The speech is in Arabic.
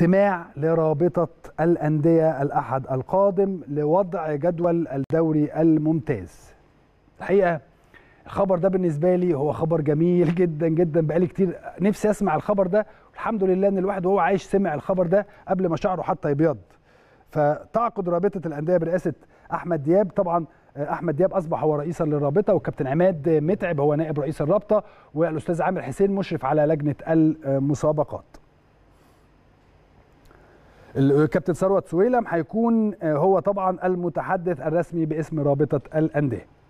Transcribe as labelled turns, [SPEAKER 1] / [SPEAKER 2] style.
[SPEAKER 1] اجتماع لرابطة الأندية الأحد القادم لوضع جدول الدوري الممتاز الحقيقة الخبر ده بالنسبة لي هو خبر جميل جدا جدا بقالي كتير نفسي أسمع الخبر ده والحمد لله إن الواحد وهو عايش سمع الخبر ده قبل ما شعره حتى يبيض فتعقد رابطة الأندية برئاسة أحمد دياب طبعا احمد دياب اصبح هو رئيسا للرابطه وكابتن عماد متعب هو نائب رئيس الرابطه والاستاذ عامر حسين مشرف على لجنه المسابقات الكابتن ثروت سويلم هيكون آه، هو طبعا المتحدث الرسمي باسم رابطه الانديه